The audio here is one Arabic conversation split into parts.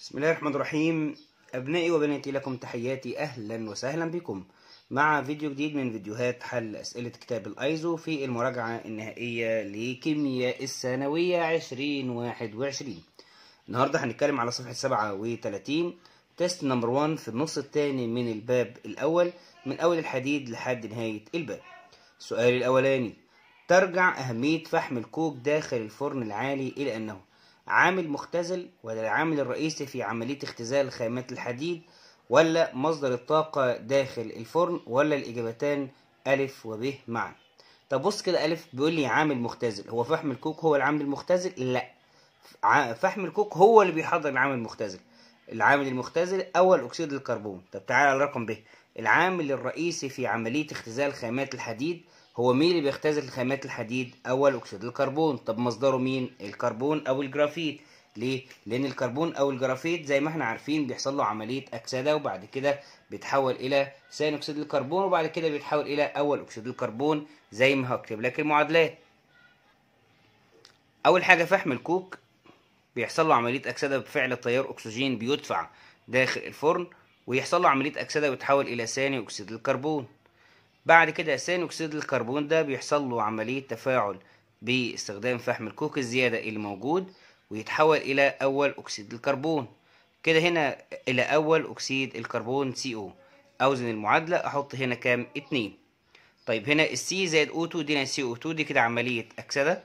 بسم الله الرحمن الرحيم أبنائي وبناتي لكم تحياتي أهلا وسهلا بكم مع فيديو جديد من فيديوهات حل أسئلة كتاب الأيزو في المراجعة النهائية لكيمياء الثانوية 2021 النهاردة هنتكلم على صفحة 37 تيست نمبر 1 في النص الثاني من الباب الأول من أول الحديد لحد نهاية الباب السؤال الأولاني ترجع أهمية فحم الكوك داخل الفرن العالي إلى أنه عامل مختزل ولا العامل الرئيسي في عملية اختزال خامات الحديد ولا مصدر الطاقة داخل الفرن ولا الإجابتان و وب معا طب بص كده أ بيقول لي عامل مختزل هو فحم الكوك هو العامل المختزل لا فحم الكوك هو اللي بيحضر العامل المختزل العامل المختزل أول أكسيد الكربون طب تعالى على رقم ب العامل الرئيسي في عملية اختزال خامات الحديد هو مين اللي بيختزل خامات الحديد اول اكسيد الكربون طب مصدره مين الكربون او الجرافيت ليه لان الكربون او الجرافيت زي ما احنا عارفين بيحصل له عمليه اكسده وبعد كده بيتحول الى ثاني اكسيد الكربون وبعد كده بيتحول الى اول اكسيد الكربون زي ما هكتب لك المعادلات اول حاجه فحم الكوك بيحصل له عمليه اكسده بفعل تيار اكسجين بيدفع داخل الفرن ويحصل له عملية أكسدة ويتحول إلى ثاني أكسيد الكربون بعد كده ثاني أكسيد الكربون ده بيحصل له عملية تفاعل باستخدام فحم الكوك الزيادة اللي موجود ويتحول إلى أول أكسيد الكربون كده هنا إلى أول أكسيد الكربون سي أو أوزن المعادلة أحط هنا كام اتنين طيب هنا السي زايد تو O2 سي أو 2 دي كده عملية أكسدة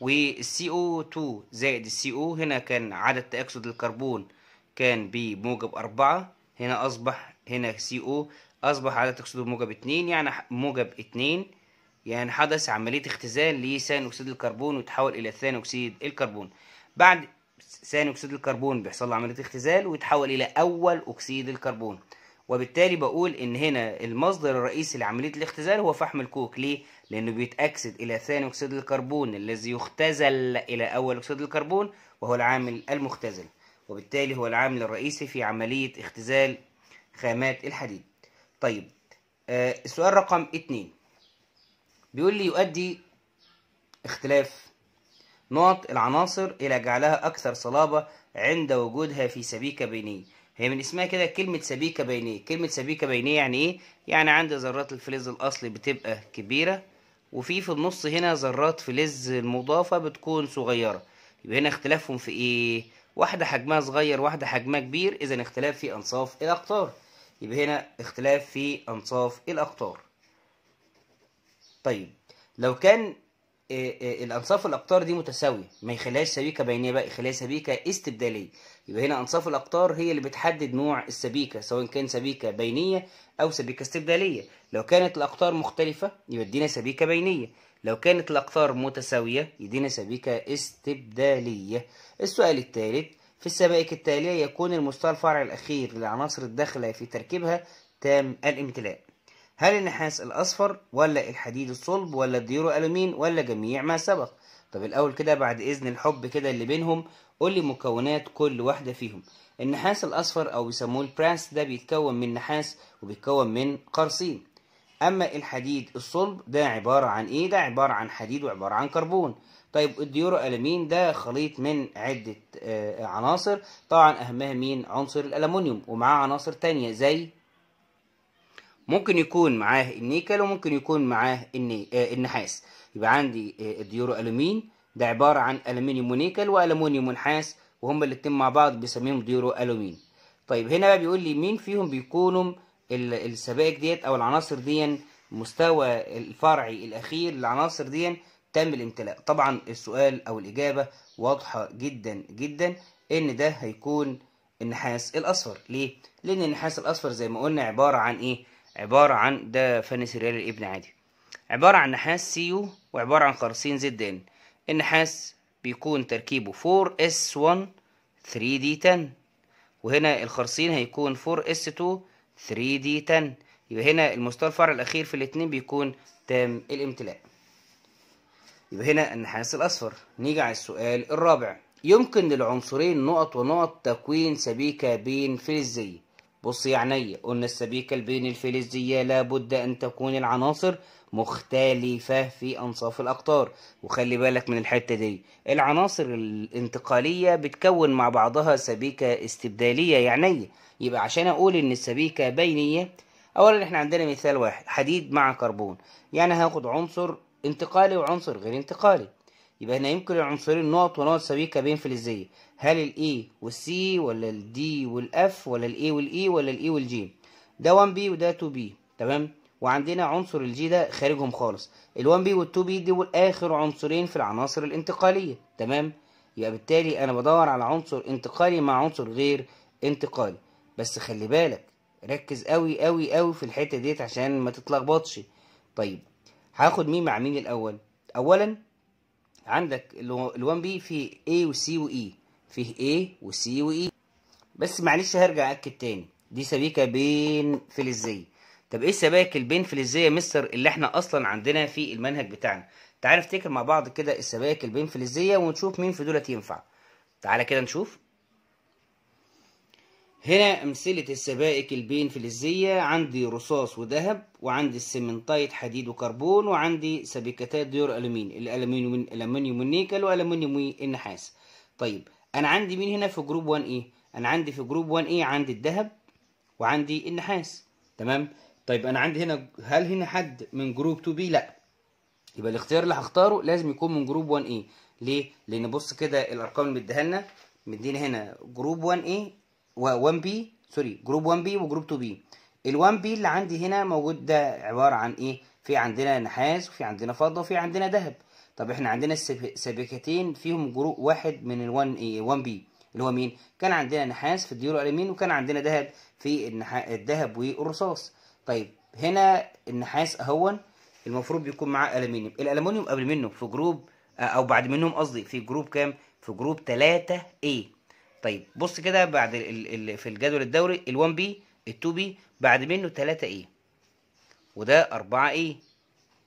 والسي او 2 زائد السي او هنا كان عدد تأكسد الكربون كان بموجب أربعة هنا أصبح هنا سي أو أصبح عدد أكسيد موجب اتنين يعني موجب اتنين يعني حدث عملية اختزال لثاني أكسيد الكربون وتحول إلى ثاني أكسيد الكربون بعد ثاني أكسيد الكربون بيحصل له عملية اختزال ويتحول إلى أول أكسيد الكربون وبالتالي بقول ان هنا المصدر الرئيسي لعمليه الاختزال هو فحم الكوك ليه لانه بيتاكسد الى ثاني اكسيد الكربون الذي يختزل الى اول اكسيد الكربون وهو العامل المختزل وبالتالي هو العامل الرئيسي في عملية اختزال خامات الحديد طيب آه، السؤال رقم اتنين بيقول لي يؤدي اختلاف نقط العناصر إلى جعلها أكثر صلابة عند وجودها في سبيكة بينية هي من اسمها كده كلمة سبيكة بينية كلمة سبيكة بينية يعني إيه؟ يعني عند ذرات الفلز الأصلي بتبقى كبيرة وفي في النص هنا ذرات فلز المضافة بتكون صغيرة يبقى هنا اختلافهم في إيه؟ واحدة حجمها صغير واحدة حجمها كبير إذا اختلاف في أنصاف الأقطار يبقى هنا اختلاف في أنصاف الأقطار طيب لو كان آه، آه، الأنصاف الأقطار دي متساوية ما يخليهاش سبيكة بينية بقى يخليها سبيكة استبدالية يبقى هنا أنصاف الأقطار هي اللي بتحدد نوع السبيكة سواء كان سبيكة بينية أو سبيكة استبدالية لو كانت الأقطار مختلفة يبقى ادينا سبيكة بينية لو كانت الأقطار متساوية يدينا سبيكة استبدالية السؤال الثالث في السبائك التالية يكون المستوى الفرعي الأخير للعناصر الداخلة في تركيبها تام الامتلاء هل النحاس الأصفر ولا الحديد الصلب ولا الديورو ألومين ولا جميع ما سبق طب الأول كده بعد إذن الحب كده اللي بينهم قول لي مكونات كل واحدة فيهم النحاس الأصفر أو بيسموه البرانس ده بيتكون من نحاس وبيتكون من قرصين اما الحديد الصلب ده عباره عن ايه ده عباره عن حديد وعباره عن كربون طيب الديورو الامين ده خليط من عده آه، عناصر طبعا اهمها مين عنصر الالومنيوم ومعاه عناصر تانية زي ممكن يكون معاه النيكل وممكن يكون معاه آه، النحاس يبقى عندي آه، الديورو الومين ده عباره عن الومنيوم ونيكل والومنيوم ونحاس وهما الاتنين مع بعض بيسميهم ديورو الومين طيب هنا بقى بيقول لي مين فيهم بيكونوا السبائك ديت او العناصر دي مستوى الفرعي الاخير للعناصر دي تم الامتلاء طبعا السؤال او الاجابه واضحه جدا جدا ان ده هيكون النحاس الاصفر ليه لان النحاس الاصفر زي ما قلنا عباره عن ايه عباره عن ده فن سريال الابن عادي عباره عن نحاس سيو وعباره عن قرصين زد ان النحاس بيكون تركيبه 4s1 3d10 وهنا الخرصين هيكون 4s2 3 d 10 يبقى هنا المستوى الفرع الاخير في الاتنين بيكون تام الامتلاء يبقى هنا النحاس الاصفر نيجي على السؤال الرابع يمكن للعنصرين نقط ونقط تكوين سبيكة بين فلزية بص يعني قلنا السبيكة البين الفلزية لابد أن تكون العناصر مختلفة في أنصاف الأقطار وخلي بالك من الحتة دي العناصر الانتقالية بتكون مع بعضها سبيكة استبدالية يعني يبقى عشان اقول ان السبيكه بينيه اولا احنا عندنا مثال واحد حديد مع كربون يعني هاخد عنصر انتقالي وعنصر غير انتقالي يبقى هنا يمكن العنصرين نقط ونقط سبيكة بين فلزية هل الاي والسي ولا الدي والاف ولا الاي والاي e ولا الاي e والجي ده 1 بي وده 2 بي تمام وعندنا عنصر الجي ده خارجهم خالص ال1 بي وال2 بي دول اخر عنصرين في العناصر الانتقالية تمام يبقى بالتالي انا بدور على عنصر انتقالي مع عنصر غير انتقالي بس خلي بالك ركز قوي قوي قوي في الحته ديت عشان ما تتلخبطش طيب هاخد مين مع مين الاول اولا عندك ال1 بي فيه A و C و E فيه A و C و E بس معلش هرجع اكد تاني دي سبيكه بين فلزيه طب ايه السبائك البين فلزيه يا مستر اللي احنا اصلا عندنا في المنهج بتاعنا تعال نفتكر مع بعض كده السبائك البين فلزيه ونشوف مين في دولت ينفع تعالى كده نشوف هنا أمثلة السبائك البين فلزية عندي رصاص وذهب وعندي السمنتايت حديد وكربون وعندي سبيكتات ديور ألومين الألومنيوم الألومنيوم النيكل وألومنيوم النحاس طيب أنا عندي مين هنا في جروب 1 إيه أنا عندي في جروب 1 إيه عندي الذهب وعندي النحاس تمام طيب أنا عندي هنا هل هنا حد من جروب 2 بي لأ يبقى الاختيار اللي هختاره لازم يكون من جروب 1 إيه ليه لأن بص كده الأرقام اللي مديها لنا مدينا هنا جروب 1 إيه و1 بي سوري جروب 1 بي وجروب 2 بي ال1 بي اللي عندي هنا موجود ده عباره عن ايه في عندنا نحاس وفي عندنا فضه وفي عندنا ذهب طب احنا عندنا السبيكتين فيهم جروب واحد من ال1 ايه 1 بي اللي هو مين كان عندنا نحاس في الديور الالمين وكان عندنا ذهب في الذهب والرصاص طيب هنا النحاس اهون المفروض بيكون معاه الومنيوم الالومنيوم قبل منه في جروب او بعد منهم قصدي في جروب كام في جروب 3 ايه طيب بص كده بعد الـ الـ في الجدول الدوري ال1 بي ال2 بي بعد منه 3 ايه e، وده 4 ايه e،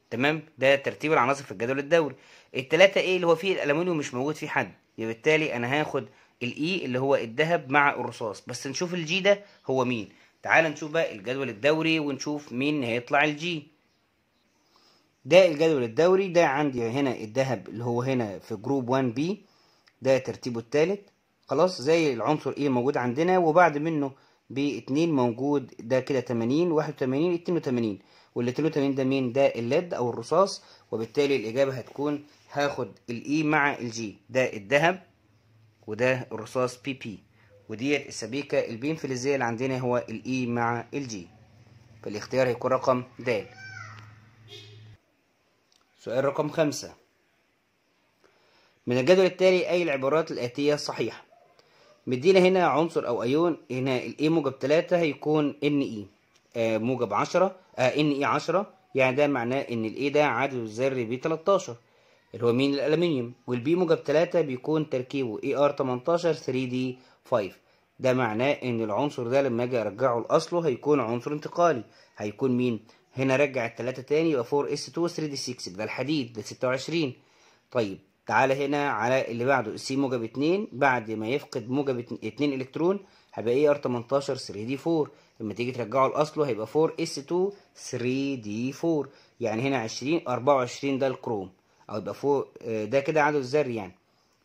تمام ده ترتيب العناصر في الجدول الدوري الثلاثه ايه e اللي هو فيه الالومنيوم مش موجود فيه حد يبقى بالتالي انا هاخد الاي اللي هو الذهب مع الرصاص بس نشوف الجي ده هو مين تعال نشوف بقى الجدول الدوري ونشوف مين هيطلع الجي ده الجدول الدوري ده عندي هنا الذهب اللي هو هنا في جروب 1 بي ده ترتيبه الثالث خلاص زي العنصر ايه موجود عندنا وبعد منه ب 2 موجود ده كده تمانين واحد وتمانين اتنين وتمانين ده مين ده الليد او الرصاص وبالتالي الاجابة هتكون هاخد الاي e مع الجي ده الذهب وده الرصاص بي بي وديت السبيكة البينفلزية اللي عندنا هو الاي e مع الجي فالاختيار هيكون رقم د سؤال رقم خمسة من الجدول التالي أي العبارات الآتية صحيحة مدينا هنا عنصر او ايون هنا الاي موجب 3 هيكون ان e، اي آه، موجب 10 ان اي 10 يعني ده معناه ان الاي ده عدد الذري ب 13 اللي هو مين الالومنيوم والبي موجب 3 بيكون تركيبه اي ار 18 3 دي 5 ده معناه ان العنصر ده لما اجي ارجعه لاصله هيكون عنصر انتقالي هيكون مين هنا رجع الثلاثه تاني يبقى 4 اس 2 3 دي 6 ده الحديد ده 26 طيب تعال هنا على اللي بعده السي موجب 2 بعد ما يفقد موجب 2 الكترون هيبقى ايه ار 18 3 دي 4 لما تيجي ترجعه لاصله هيبقى 4 اس 2 3 دي 4 يعني هنا 20 24 ده الكروم او يبقى 4 آه، ده كده عدد الذر يعني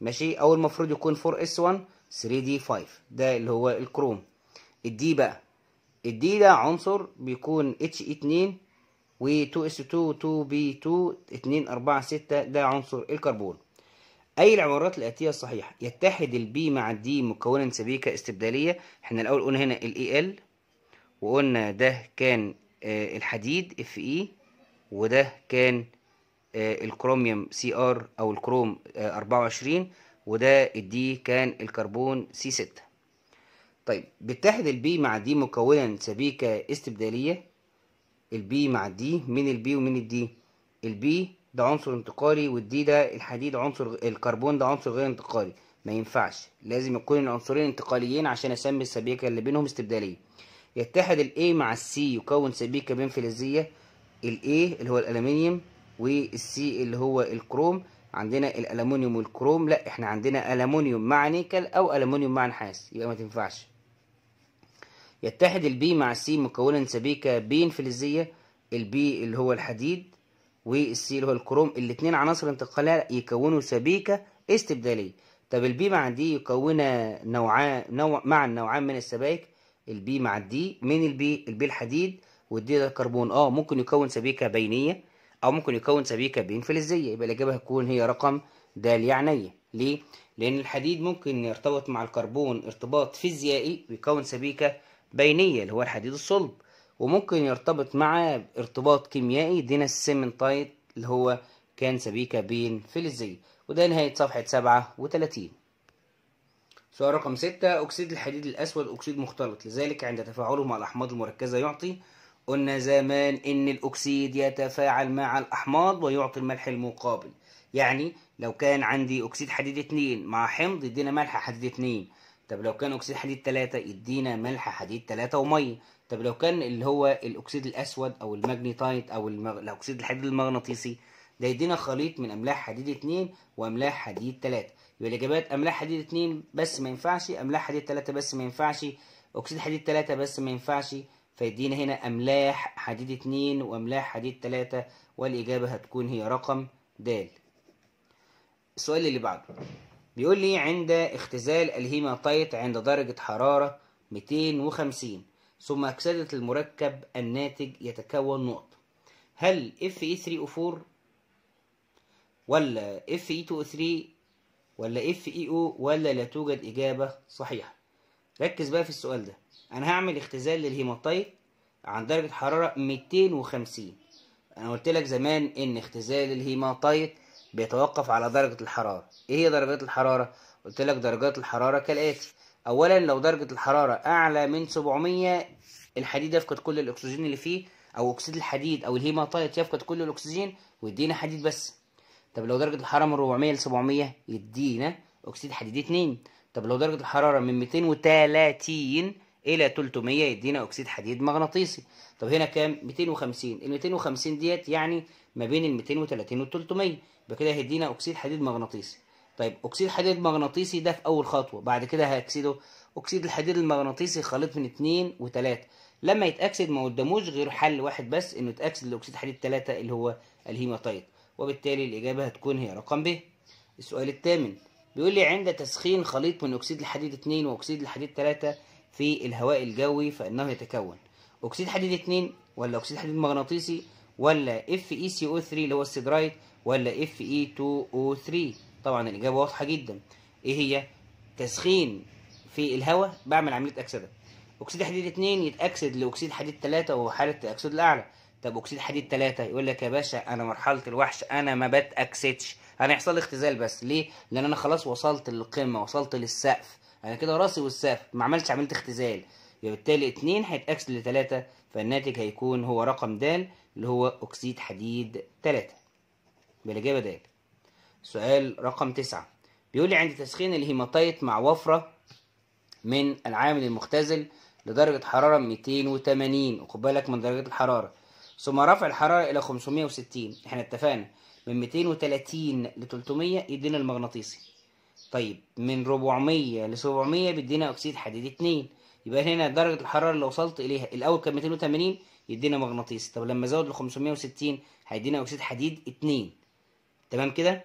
ماشي او المفروض يكون 4 اس 1 3 دي 5 ده اللي هو الكروم الدي بقى الدي ده عنصر بيكون اتش e اتنين 2 و 2 اس 2 2 بي 2 2 4 6 ده عنصر الكربون أي العبارات الآتية صحيحة يتحد البي مع الدي مكونا سبيكة استبدالية احنا الأول قلنا هنا ال EL وقلنا ده كان آه، الحديد اف اي e، وده كان آه، الكروميوم سي ار او الكروم 24 آه، وده الدي كان الكربون سي 6 طيب الـ البي مع D مكونا سبيكة استبدالية البي مع الدي من البي ومن الدي البي ده عنصر انتقالي والدي ده الحديد عنصر الكربون ده عنصر غير انتقالي ما ينفعش لازم يكون العنصرين انتقاليين عشان اسمي السبيكه اللي بينهم استبداليه يتحد الاي مع السي يكون سبيكه بين فلزيه الاي اللي هو الالومنيوم والسي اللي هو الكروم عندنا الالومنيوم والكروم لا احنا عندنا الومنيوم مع نيكل او الومنيوم مع نحاس يبقى ما تنفعش يتحد البي مع السي مكونا سبيكه بين فلزيه البي اللي هو الحديد والسي اللي هو الكروم الاثنين عناصر انتقاليه يكونوا سبيكه استبداليه طب البي مع الدي يكون نوعان نوع مع نوعان من السبائك البي مع الدي من البي البي الحديد والدي ده الكربون اه ممكن يكون سبيكه بينيه او ممكن يكون سبيكه بين فلزيه يبقى الاجابه هتكون هي رقم د يعني ليه لان الحديد ممكن يرتبط مع الكربون ارتباط فيزيائي ويكون سبيكه بينيه اللي هو الحديد الصلب وممكن يرتبط معاه ارتباط كيميائي السيمنتايت اللي هو كان سبيكة بين فلزية وده نهاية صفحة سبعة وتلاتين سؤال رقم ستة أكسيد الحديد الأسود أكسيد مختلط لذلك عند تفاعله مع الأحماض المركزة يعطي قلنا زمان إن الأكسيد يتفاعل مع الأحماض ويعطي الملح المقابل يعني لو كان عندي أكسيد حديد اتنين مع حمض يدينا ملح حديد اتنين طب لو كان اكسيد حديد 3 يدينا ملح حديد 3 وميه طب لو كان اللي هو الاكسيد الاسود او الماجنيتايت او المغ... الاكسيد الحديد المغناطيسي ده يدينا خليط من املاح حديد 2 واملاح حديد 3 يبقى الاجابات املاح حديد 2 بس ما ينفعش املاح حديد 3 بس ما ينفعش اكسيد حديد 3 بس ما ينفعش فيدينا هنا املاح حديد 2 واملاح حديد 3 والاجابه هتكون هي رقم د السؤال اللي بعده بيقول لي عند اختزال الهيماتايت عند درجة حرارة 250 ثم أكسدة المركب الناتج يتكون نقطة هل Fe3O4 ولا Fe2O3 ولا FeO ولا لا توجد إجابة صحيحة ركز بقى في السؤال ده أنا هعمل اختزال للهيماتايت عند درجة حرارة 250 أنا قلت لك زمان إن اختزال الهيماتايت بيتوقف على درجة الحرارة ايه هي درجات الحرارة قلت لك درجات الحرارة كالآتي اولا لو درجة الحرارة اعلى من 700 الحديد يفقد كل الاكسجين اللي فيه او اكسيد الحديد او الهيماتايت يفقد كل الاكسجين ويدينا حديد بس طب لو درجة الحرارة من 400 ل 700 يدينا اكسيد حديد 2 طب لو درجة الحرارة من 230 الى 300 يدينا اكسيد حديد مغناطيسي طب هنا كام 250 ال 250 ديت يعني ما بين ال 230 وال 300 يبقى كده هيدينا اكسيد حديد مغناطيسي طيب اكسيد حديد مغناطيسي ده في اول خطوه بعد كده هيكسده اكسيد الحديد المغناطيسي خليط من اتنين 3 لما يتاكسد ما قداموش غير حل واحد بس انه يتاكسد لاكسيد حديد 3 اللي هو الهيماتايت وبالتالي الاجابه هتكون هي رقم ب السؤال الثامن بيقول لي عند تسخين خليط من اكسيد الحديد 2 واكسيد الحديد 3 في الهواء الجوي فانه يتكون اكسيد حديد 2 ولا اكسيد حديد مغناطيسي ولا اف اي سي او 3 اللي هو السيدرايت ولا Fe2O3 طبعا الإجابة واضحة جدا إيه هي تسخين في الهواء بعمل عملية أكسدة أكسيد حديد 2 يتأكسد لأكسيد حديد 3 وهو حالة التأكسد الأعلى طب أكسيد حديد 3 يقول لك يا باشا أنا مرحلة الوحش أنا ما بتأكسدش هيحصل لي اختزال بس ليه؟ لأن أنا خلاص وصلت للقمة وصلت للسقف أنا كده راسي والسقف ما عملتش عملية اختزال وبالتالي 2 هيتأكسد ل 3 فالناتج هيكون هو رقم د اللي هو أكسيد حديد 3 بالإجابة دال سؤال رقم تسعة بيقول لي عند تسخين الهيماتايت مع وفرة من العامل المختزل لدرجة حرارة 280 وخد بالك من درجة الحرارة ثم رفع الحرارة إلى 560 احنا اتفقنا من 230 ل 300 يدينا المغناطيسي طيب من 400 ل 700 بيدينا أكسيد حديد 2 يبقى هنا درجة الحرارة اللي وصلت إليها الأول كان 280 يدينا مغناطيسي طب لما زود ل 560 هيدينا أكسيد حديد 2 تمام كده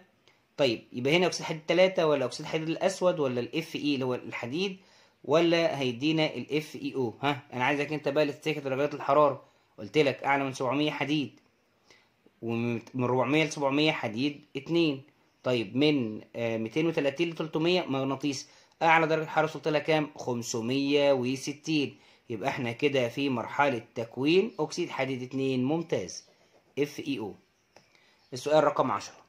طيب يبقى هنا اكسيد حديد 3 ولا اكسيد الحديد الاسود ولا الاف اي اللي هو الحديد ولا هيدينا الاف اي او ها انا عايزك انت بقى اللي تفتكر درجات الحراره قلت لك اعلى من 700 حديد ومن 400 ل 700 حديد 2 طيب من 230 آه، ل 300 مغناطيس اعلى درجه حراره وصلت لها كام 560 يبقى احنا كده في مرحله تكوين اكسيد حديد 2 ممتاز اف اي او السؤال رقم 10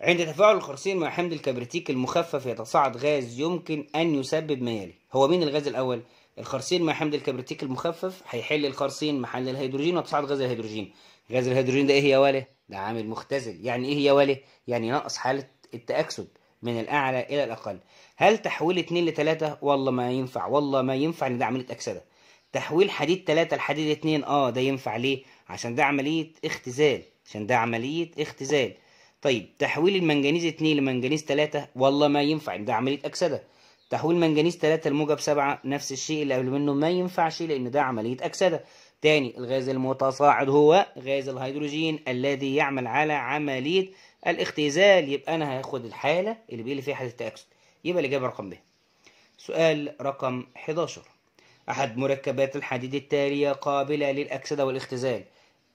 عند تفاعل الخرسين مع حمض الكبريتيك المخفف يتصاعد غاز يمكن أن يسبب ما يلي هو مين الغاز الأول؟ الخرسين مع حمض الكبريتيك المخفف هيحل الخرسين محل الهيدروجين وتصاعد غاز الهيدروجين غاز الهيدروجين ده ايه يا والي ده عامل مختزل يعني ايه يا والي يعني نقص حاله التاكسد من الاعلى الى الاقل هل تحويل 2 ل 3 والله ما ينفع والله ما ينفع ان ده عمليه اكسده تحويل حديد 3 لحديد 2 اه ده ينفع ليه عشان ده عمليه اختزال عشان ده عمليه اختزال طيب تحويل المنجنيز 2 لمنجنيز 3 والله ما ينفع ده عمليه اكسده تحويل منجنيز 3 لموجب 7 نفس الشيء اللي قبل منه ما ينفعش لان ده عمليه اكسده تاني الغاز المتصاعد هو غاز الهيدروجين الذي يعمل على عمليه الاختزال يبقى انا هاخد الحاله اللي بيقول فيها حاله التاكسد يبقى الاجابه رقم ب سؤال رقم 11 احد مركبات الحديد التاليه قابله للاكسده والاختزال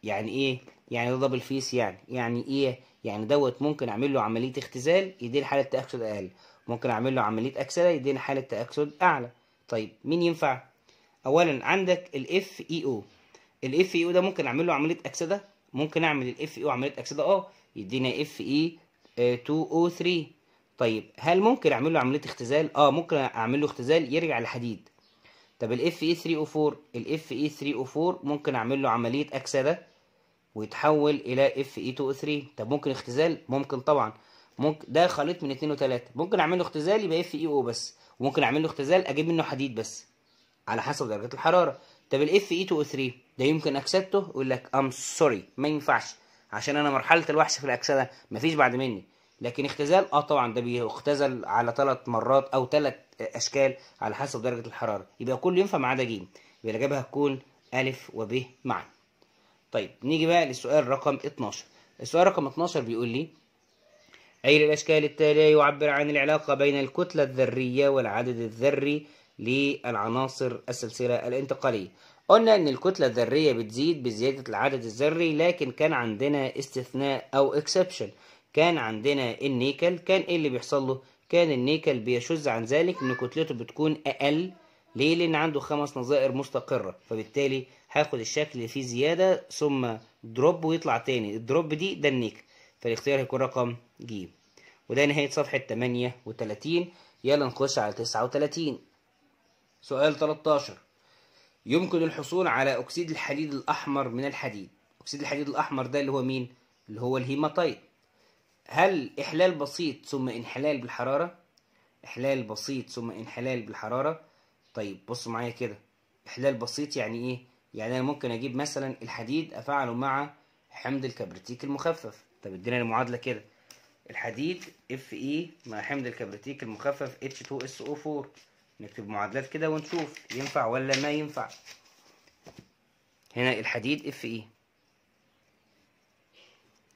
يعني ايه يعني ده دبل فيس يعني يعني ايه يعني دوت ممكن اعمل له عمليه اختزال يديني حاله تاكسد اقل ممكن اعمل له عمليه اكسده يديني حاله تاكسد اعلى طيب مين ينفع اولا عندك الاف اي او e الاف اي او e ده ممكن اعمل له عمليه اكسده ممكن اعمل الاف اي او e عمليه اكسده اه يدينا اف اي 2 او 3 طيب هل ممكن اعمل له عمليه اختزال اه ممكن اعمل له اختزال يرجع للحديد طب الاف اي 3 او 4 الاف اي 3 او 4 ممكن اعمل له عمليه اكسده ويتحول إلى اف اي 2 o 3 طب ممكن اختزال ممكن طبعا ممكن ده خليط من 2 و3 ممكن اعمل له اختزال يبقى اف اي او بس وممكن اعمل له اختزال اجيب منه حديد بس على حسب درجه الحراره طب الاف اي 2 او 3 ده يمكن اكسدته يقول لك ام سوري ما ينفعش عشان انا مرحله الوحش في الاكسده مفيش بعد مني لكن اختزال اه طبعا ده بيختزل على ثلاث مرات او ثلاث اشكال على حسب درجه الحراره يبقى كله ينفع ما عدا ج يبقى الاجابه هتكون ا وب معا طيب نيجي بقى للسؤال رقم 12 السؤال رقم 12 بيقول لي أي الأشكال التالية يعبر عن العلاقة بين الكتلة الذرية والعدد الذري للعناصر السلسلة الانتقالية قلنا إن الكتلة الذرية بتزيد بزيادة العدد الذري لكن كان عندنا استثناء أو إكسبشن كان عندنا النيكل كان إيه اللي بيحصل له؟ كان النيكل بيشذ عن ذلك إن كتلته بتكون أقل ليه؟ لأن عنده خمس نظائر مستقرة فبالتالي هاخد الشكل اللي فيه زيادة ثم دروب ويطلع تاني الدروب دي ده النيك فالاختيار هيكون رقم ج وده نهاية صفحة 38 يلا نخش على 39 سؤال 13 يمكن الحصول على أكسيد الحديد الأحمر من الحديد أكسيد الحديد الأحمر ده اللي هو مين؟ اللي هو الهيماتايت هل إحلال بسيط ثم انحلال بالحرارة؟ إحلال بسيط ثم انحلال بالحرارة طيب بصوا معايا كده إحلال بسيط يعني إيه؟ يعني انا ممكن اجيب مثلا الحديد افعله مع حمض الكبريتيك المخفف طب ادينا المعادله كده الحديد اف اي مع حمض الكبريتيك المخفف H2SO4 نكتب معادلات كده ونشوف ينفع ولا ما ينفع هنا الحديد اف اي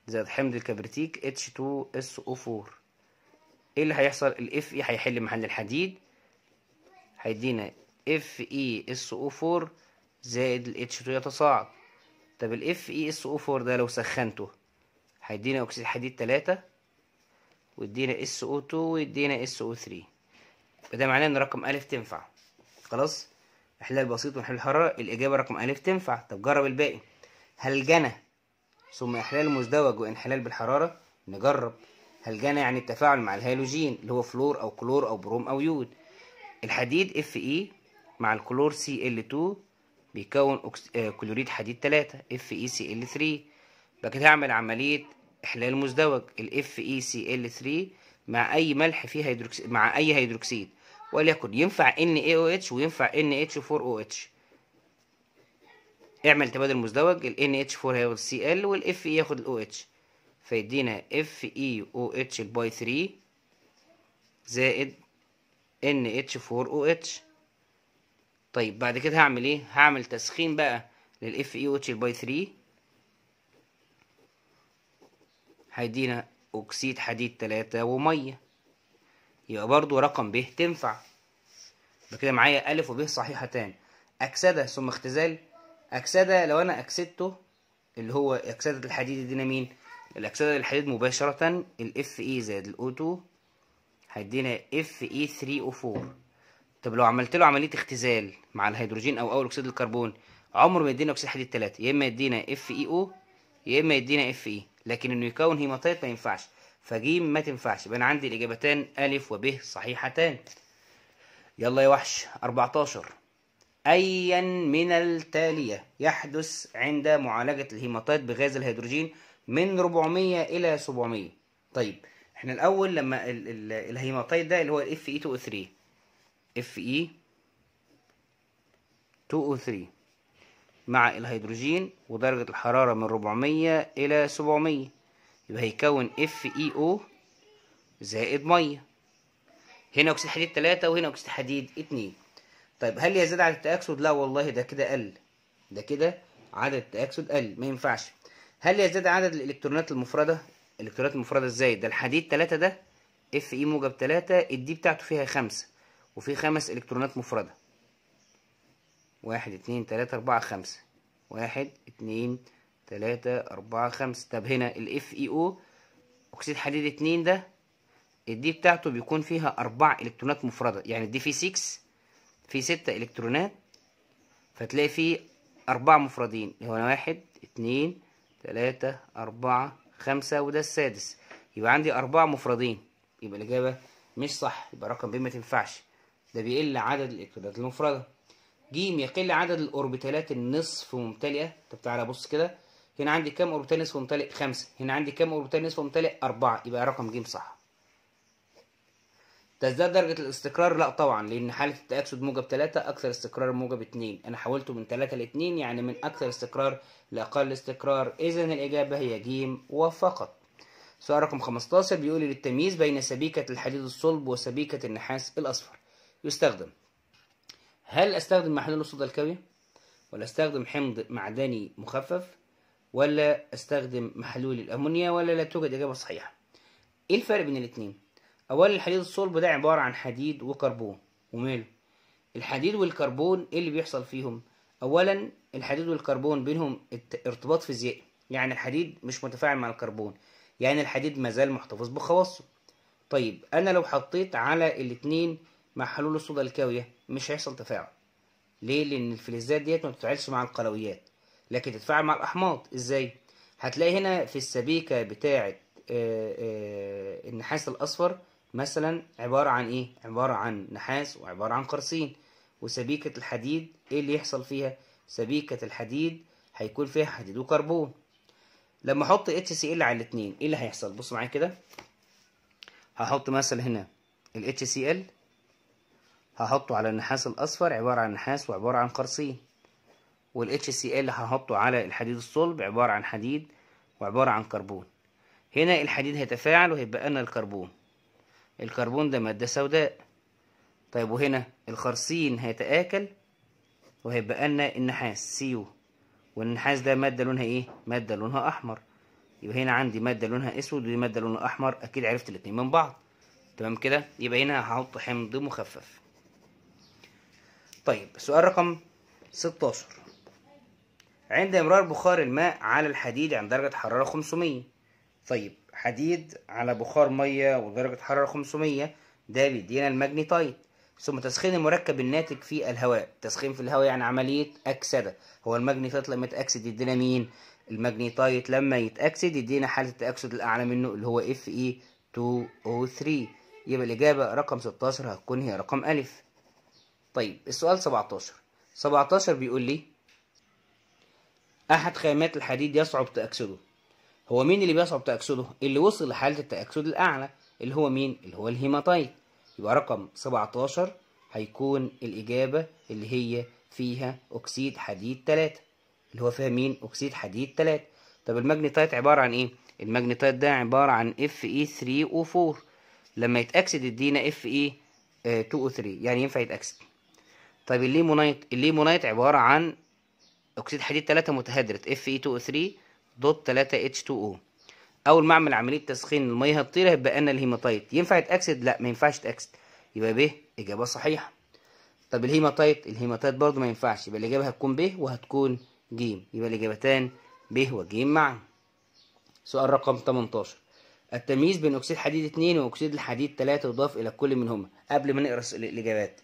زائد حمض الكبريتيك H2SO4 ايه اللي هيحصل الاف اي هيحل محل الحديد هيدينا اف اي اس او 4 زائد ال H2 يتصاعد طب ال FeSO4 ده لو سخنته هيدينا أكسيد حديد تلاتة ويدينا SO2 ويدينا SO3 فده معناه إن رقم أ تنفع خلاص إحلال بسيط ونحل الحرارة الإجابة رقم أ تنفع طب جرب الباقي هل جنى ثم إحلال مزدوج وإنحلال بالحرارة نجرب هل جنى يعني التفاعل مع الهيلوجين اللي هو فلور أو كلور أو بروم أو يود الحديد Fe مع الكلور Cl2 بيكون آه، كلوريد حديد 3 fecl 3 يبقى كده هعمل عمليه احلال مزدوج ال fecl 3 مع اي ملح فيه هيدروكسيد مع اي هيدروكسيد وليكن ينفع NaOH وينفع nh 4 oh اعمل تبادل مزدوج ال NH4 هياخد Cl وال Fe ياخد الاو اتش فيدينا FeOH باي 3 زائد NH4 OH طيب بعد كده هعمل ايه هعمل تسخين بقى للاف اي واتش باي 3 هيدينا اكسيد حديد 3 وميه يبقى برضو رقم ب تنفع بكده معايا أ وب صحيحتان أكسدة ثم اختزال أكسدة لو أنا أكسدته اللي هو أكسدة الحديد ادينا مين؟ الأكسدة الحديد مباشرة الاف Fe زائد ال O2 هيدينا fe 3 او 4 طب لو عملت له عمليه اختزال مع الهيدروجين او اول اكسيد الكربون عمره ما يدينا اكسيد حديد 3 يا اما يدينا اف اي او يا اما يدينا اف اي لكن انه يكون هيماتايت ما ينفعش فجيم ما تنفعش يبقى انا عندي الاجابتان الف وب صحيحتان يلا يا وحش 14 ايا من التاليه يحدث عند معالجه الهيماتايت بغاز الهيدروجين من 400 الى 700 طيب احنا الاول لما الهيماتايت ده اللي هو الاف اي 2 3 Fe 2O3 مع الهيدروجين ودرجة الحرارة من 400 إلى 700 يبقى هيكون FeO زائد مية هنا أكسيد حديد تلاتة وهنا أكسيد حديد اتنين طيب هل يزيد عدد التأكسد؟ لا والله ده كده قل ده كده عدد التأكسد قل ما ينفعش هل يزيد عدد الإلكترونات المفردة؟ الإلكترونات المفردة إزاي؟ ده الحديد تلاتة ده Fe موجب تلاتة الدي بتاعته فيها خمسة وفي خمس الكترونات مفردة واحد اتنين تلاتة اربعة خمسة واحد اتنين تلاتة اربعة خمسة طب هنا الاف اي او e اكسيد حديد اتنين ده الدي بتاعته بيكون فيها اربع الكترونات مفردة يعني الدي في سيكس في ستة الكترونات فتلاقي فيه اربعة مفردين اللي هو واحد اتنين تلاتة اربعة خمسة وده السادس يبقى عندي اربعة مفردين يبقى الاجابة مش صح يبقى رقم ب ما تنفعش ده بيقل عدد الإلكترونات المفردة ج يقل عدد الأوربيتالات النصف ممتلئة طب تعالى بص كده هنا عندي كام أوربيتال نصف ممتلئ خمسة هنا عندي كام أوربيتال نصف ممتلئ أربعة يبقى رقم ج صح تزداد درجة الاستقرار لا طبعا لأن حالة التأكسد موجب تلاتة أكثر استقرار موجب اتنين أنا حولته من تلاتة لاتنين يعني من أكثر استقرار لأقل استقرار إذا الإجابة هي ج وفقط سؤال رقم 15 بيقول للتمييز بين سبيكة الحديد الصلب وسبيكة النحاس الأصفر يستخدم هل استخدم محلول الصودا الكوي ولا استخدم حمض معدني مخفف ولا استخدم محلول الامونيا ولا لا توجد اجابه صحيحه ايه الفرق بين الاثنين اولا الحديد الصلب ده عباره عن حديد وكربون وماله الحديد والكربون ايه اللي بيحصل فيهم اولا الحديد والكربون بينهم ارتباط فيزيائي يعني الحديد مش متفاعل مع الكربون يعني الحديد مازال محتفظ بخواصه طيب انا لو حطيت على الاثنين مع حلول الصودا الكاوية مش هيحصل تفاعل ليه لأن الفلزات ديت ما بتتفاعلش مع القلويات لكن تتفاعل مع الأحماض إزاي هتلاقي هنا في السبيكة بتاعة آه، آه، النحاس الأصفر مثلا عبارة عن إيه عبارة عن نحاس وعبارة عن قرصين وسبيكة الحديد إيه اللي يحصل فيها سبيكة الحديد هيكون فيها حديد وكربون لما احط اتش سي ال على الاتنين ايه اللي هيحصل بص معايا كده هحط مثلا هنا الاتش سي ال هحطه على النحاس الأصفر عبارة عن نحاس وعبارة عن قرصين وال HCl هحطه على الحديد الصلب عبارة عن حديد وعبارة عن كربون هنا الحديد هيتفاعل وهيبقى لنا الكربون الكربون ده مادة سوداء طيب وهنا الخرسين هيتآكل وهيبقى لنا النحاس CO والنحاس ده مادة لونها ايه؟ مادة لونها أحمر يبقى هنا عندي مادة لونها أسود ودي مادة لونها أحمر أكيد عرفت الاتنين من بعض تمام كده؟ يبقى هنا هحط حمض مخفف طيب السؤال رقم 16 عند امرار بخار الماء على الحديد عند يعني درجة حرارة 500 طيب حديد على بخار مية ودرجة حرارة 500 ده بيدينا المجنيتايت ثم تسخين المركب الناتج في الهواء تسخين في الهواء يعني عملية أكسدة هو المجنيتايت لما يتأكسد يدينا مين المجنيتايت لما يتأكسد يدينا حالة التأكسد الأعلى منه اللي هو Fe2O3 يبقى الإجابة رقم 16 هتكون هي رقم ا طيب السؤال 17 17 بيقول لي أحد خامات الحديد يصعب تأكسده هو مين اللي بيصعب تأكسده؟ اللي وصل لحالة التأكسد الأعلى اللي هو مين؟ اللي هو الهيماتايت يبقى رقم 17 هيكون الإجابة اللي هي فيها أكسيد حديد 3 اللي هو فيها مين؟ أكسيد حديد 3 طب الماجنيتايت عبارة عن إيه؟ الماجنيتايت ده عبارة عن Fe3O4 لما يتأكسد يدينا Fe2O3 آه، يعني ينفع يتأكسد طيب الليمونايت الليمونايت عبارة عن أكسيد حديد 3 متهدرة Fe2O3 دوت 3 H2O أول ما أعمل عملية تسخين المية هتطير هيبقى لنا الهيماتايت ينفع يتأكسد؟ لأ ما ينفعش يتأكسد يبقى ب إجابة صحيحة طب الهيماتايت الهيماتايت برضه ما ينفعش يبقى الإجابة هتكون ب وهتكون ج يبقى الإجابتان ب وج معا سؤال رقم 18 التمييز بين أكسيد حديد 2 وأكسيد الحديد 3 يضاف إلى كل منهما قبل ما نقرأ الإجابات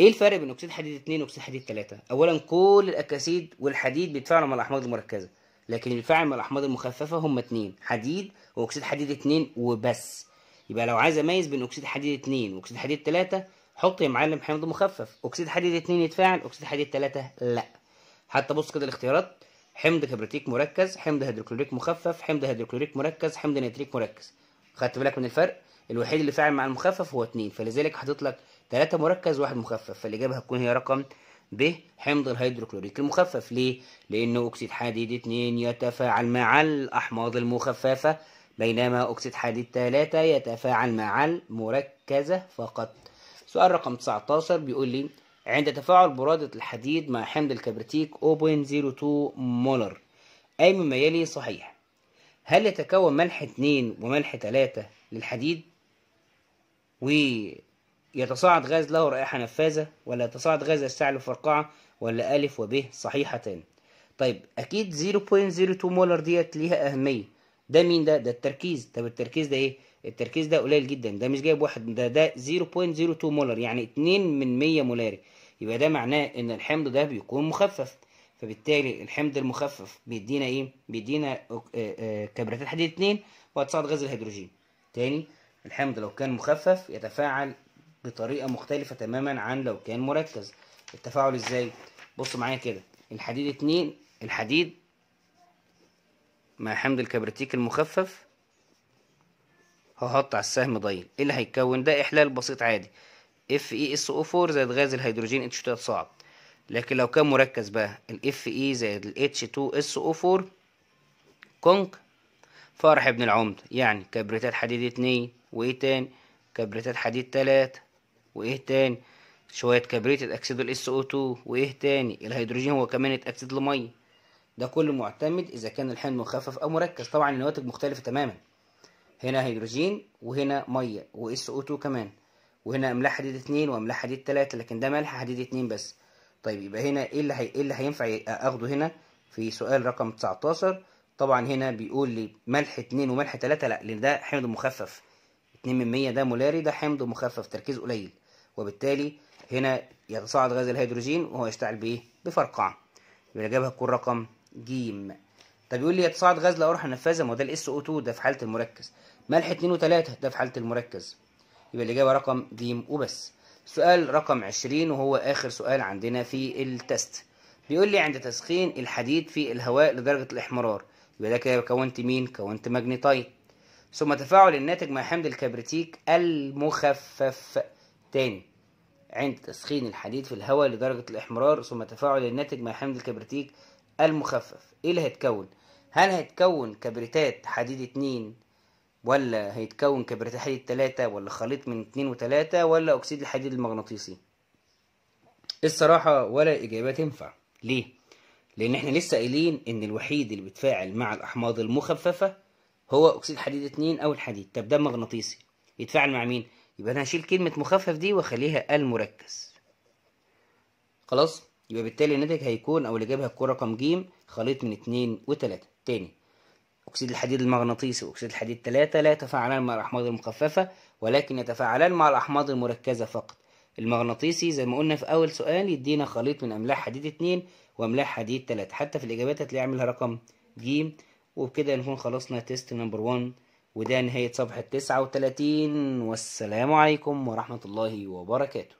ايه الفرق بين اكسيد حديد 2 واكسيد حديد 3 اولا كل الاكاسيد والحديد بيتفاعلوا مع الاحماض المركزه لكن اللي بيتفاعل مع الاحماض المخففه هم اتنين حديد واكسيد حديد 2 وبس يبقى لو عايز اميز بين اكسيد حديد 2 واكسيد حديد 3 حط يا معلم حمض مخفف اكسيد حديد 2 يتفاعل اكسيد حديد 3 لا حتى بص كده الاختيارات حمض كبريتيك مركز حمض هيدروكلوريك مخفف حمض هيدروكلوريك مركز حمض نيتريك مركز خدت بالك من الفرق الوحيد اللي فاعل مع المخفف هو 2 فلذلك هتطلق ثلاثة مركز واحد مخفف فالإجابة هتكون هي رقم ب حمض الهيدروكلوريك المخفف ليه؟ لأنه أكسيد حديد اتنين يتفاعل مع الأحماض المخففة بينما أكسيد حديد ثلاثة يتفاعل مع المركزة فقط سؤال رقم 19 بيقول لي عند تفاعل برادة الحديد مع حمض الكبريتيك 0.02 مولر أي مما يلي صحيح هل يتكون ملح اتنين وملح ثلاثة للحديد؟ و يتصاعد غاز له رائحة نفاذة ولا يتصاعد غاز يشتعل فرقعة ولا أ و ب صحيحتان طيب أكيد 0.02 مولر ديت ليها أهمية ده مين ده ده التركيز طب التركيز ده إيه التركيز ده قليل جدا ده مش جايب واحد ده ده 0.02 مولر يعني 2 من 100 مولار يبقى ده معناه إن الحمض ده بيكون مخفف فبالتالي الحمض المخفف بيدينا إيه بيدينا آه، آه، كبريتات حديد 2 وتصاعد غاز الهيدروجين تاني الحمض لو كان مخفف يتفاعل بطريقه مختلفه تماما عن لو كان مركز التفاعل ازاي بص معايا كده الحديد اتنين الحديد مع حمض الكبريتيك المخفف هحط على السهم ضيل ايه اللي هيتكون ده احلال بسيط عادي اف اي اس او 4 زائد غاز الهيدروجين اتش 2 صعب لكن لو كان مركز بقى الاف اي زائد الاتش 2 اس او 4 كونك فرح ابن العمد يعني كبريتات حديد اتنين وايه تاني كبريتات حديد تلاتة وايه تاني شويه كبريت اكسيد الاس او 2 وايه تاني الهيدروجين هو كمان اكسيد الميه ده كله معتمد اذا كان الحمض مخفف او مركز طبعا النواتج مختلفه تماما هنا هيدروجين وهنا ميه واس او 2 كمان وهنا املاح حديد اتنين واملاح حديد تلاتة لكن ده ملح حديد اتنين بس طيب يبقى هنا ايه اللي هي... ايه اللي هينفع اخده هنا في سؤال رقم 19 طبعا هنا بيقول لي ملح اتنين وملح تلاتة لا لان ده حمض مخفف اتنين من مية ده مولاري ده حمض مخفف تركيز قليل وبالتالي هنا يتصاعد غاز الهيدروجين وهو يشتعل بايه بفرقعه يبقى الاجابه هتكون رقم ج طب يقول لي يتصاعد غاز لو رحنا انفذها ما هو ده الاس او 2 ده في حاله المركز ملح 2 و3 ده في حاله المركز يبقى الاجابه رقم ج وبس سؤال رقم 20 وهو اخر سؤال عندنا في التست بيقول لي عند تسخين الحديد في الهواء لدرجه الاحمرار يبقى ده كده كونت مين كونت ماجنيتايت ثم تفاعل الناتج مع حمض الكبريتيك المخفف تاني عند تسخين الحديد في الهواء لدرجة الإحمرار ثم تفاعل الناتج مع حمض الكبريتيك المخفف إيه اللي هيتكون؟ هل هيتكون كبريتات حديد اتنين ولا هيتكون كبريتات حديد تلاتة ولا خليط من اتنين وتلاتة ولا أكسيد الحديد المغناطيسي؟ الصراحة ولا إجابة تنفع ليه؟ لأن احنا لسه قايلين إن الوحيد اللي بيتفاعل مع الأحماض المخففة هو أكسيد حديد اتنين أو الحديد طب ده مغناطيسي يتفاعل مع مين؟ يبقى انا هشيل كلمه مخفف دي واخليها المركز خلاص يبقى بالتالي الناتج هيكون او اللي جابها رقم ج خليط من 2 و3 تاني اكسيد الحديد المغناطيسي واكسيد الحديد 3 لا يتفاعلان مع الاحماض المخففه ولكن يتفاعلان مع الاحماض المركزه فقط المغناطيسي زي ما قلنا في اول سؤال يدينا خليط من املاح حديد 2 واملاح حديد 3 حتى في الاجابات هتلاقي عاملها رقم ج وبكده نكون خلصنا تيست نمبر 1 وده نهاية صفحة 39 والسلام عليكم ورحمة الله وبركاته